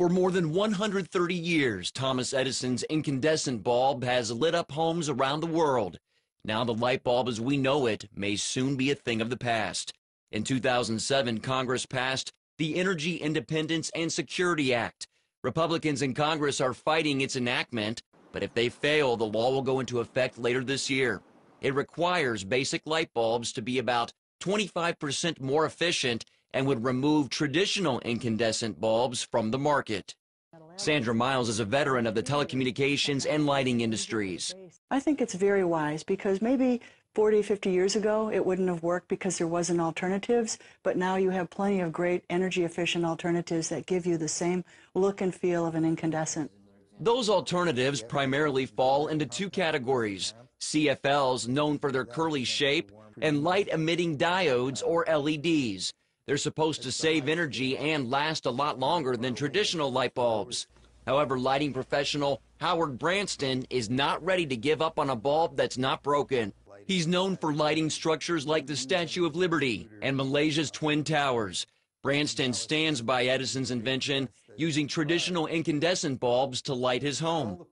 For more than 130 years, Thomas Edison's incandescent bulb has lit up homes around the world. Now the light bulb as we know it may soon be a thing of the past. In 2007, Congress passed the Energy Independence and Security Act. Republicans in Congress are fighting its enactment, but if they fail, the law will go into effect later this year. It requires basic light bulbs to be about 25% more efficient and would remove traditional incandescent bulbs from the market. Sandra Miles is a veteran of the telecommunications and lighting industries. I think it's very wise because maybe 40, 50 years ago it wouldn't have worked because there wasn't alternatives, but now you have plenty of great energy efficient alternatives that give you the same look and feel of an incandescent. Those alternatives primarily fall into two categories CFLs, known for their curly shape, and light emitting diodes or LEDs, they're supposed to save energy and last a lot longer than traditional light bulbs. However, lighting professional Howard Branston is not ready to give up on a bulb that's not broken. He's known for lighting structures like the Statue of Liberty and Malaysia's Twin Towers. Branston stands by Edison's invention using traditional incandescent bulbs to light his home.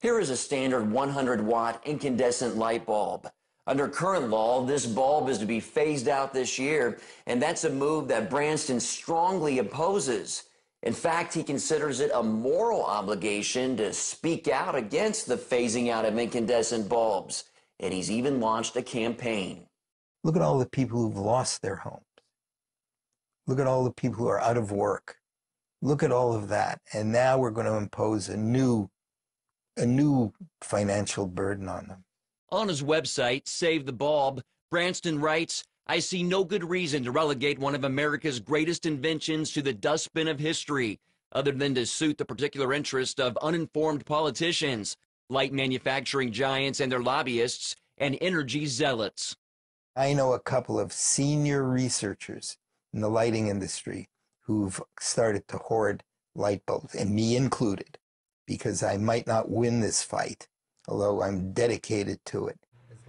Here is a standard 100 watt incandescent light bulb. Under current law, this bulb is to be phased out this year, and that's a move that Branston strongly opposes. In fact, he considers it a moral obligation to speak out against the phasing out of incandescent bulbs, and he's even launched a campaign. Look at all the people who've lost their homes. Look at all the people who are out of work. Look at all of that. And now we're going to impose a new, a new financial burden on them. On his website, Save the Bulb, Branston writes, I see no good reason to relegate one of America's greatest inventions to the dustbin of history, other than to suit the particular interest of uninformed politicians, light manufacturing giants and their lobbyists, and energy zealots. I know a couple of senior researchers in the lighting industry who've started to hoard light bulbs, and me included, because I might not win this fight although I'm dedicated to it.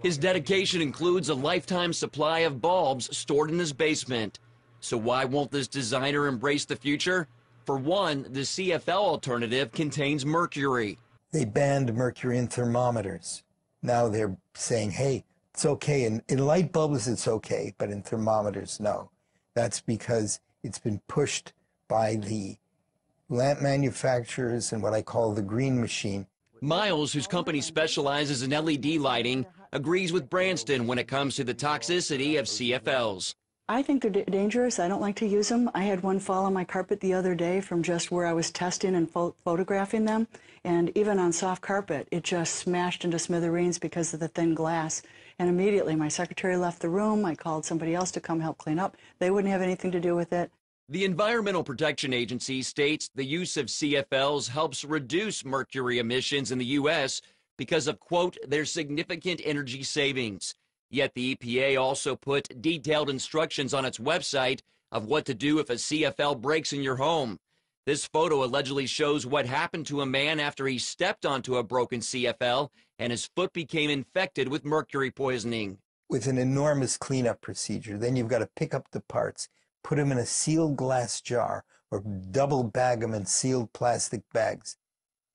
His dedication includes a lifetime supply of bulbs stored in his basement. So why won't this designer embrace the future? For one, the CFL alternative contains mercury. They banned mercury in thermometers. Now they're saying, hey, it's okay. In, in light bulbs, it's okay, but in thermometers, no. That's because it's been pushed by the lamp manufacturers and what I call the green machine, Miles, whose company specializes in LED lighting, agrees with Branston when it comes to the toxicity of CFLs. I think they're dangerous. I don't like to use them. I had one fall on my carpet the other day from just where I was testing and pho photographing them. And even on soft carpet, it just smashed into smithereens because of the thin glass. And immediately my secretary left the room. I called somebody else to come help clean up. They wouldn't have anything to do with it. The Environmental Protection Agency states the use of CFLs helps reduce mercury emissions in the U.S. because of, quote, their significant energy savings. Yet the EPA also put detailed instructions on its website of what to do if a CFL breaks in your home. This photo allegedly shows what happened to a man after he stepped onto a broken CFL and his foot became infected with mercury poisoning. With an enormous cleanup procedure. Then you've got to pick up the parts put them in a sealed glass jar or double bag them in sealed plastic bags.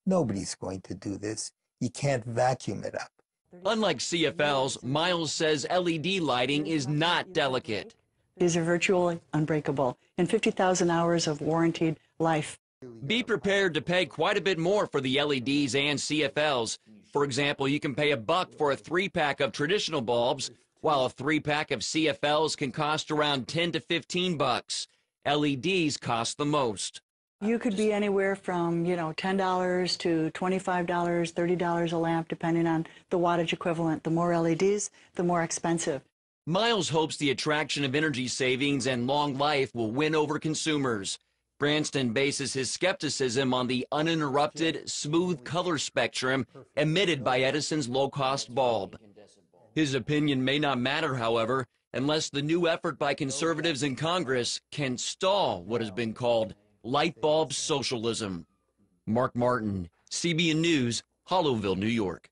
Nobody's going to do this. You can't vacuum it up. Unlike CFLs, Miles says LED lighting is not delicate. These are virtually unbreakable and 50,000 hours of warranted life. Be prepared to pay quite a bit more for the LEDs and CFLs. For example, you can pay a buck for a three pack of traditional bulbs while a three pack of CFLs can cost around 10 to 15 bucks. LEDs cost the most. You could be anywhere from, you know, $10 to $25, $30 a lamp, depending on the wattage equivalent. The more LEDs, the more expensive. Miles hopes the attraction of energy savings and long life will win over consumers. Branston bases his skepticism on the uninterrupted, smooth color spectrum emitted by Edison's low cost bulb. His opinion may not matter, however, unless the new effort by conservatives in Congress can stall what has been called light bulb socialism. Mark Martin, CBN News, Hollowville, New York.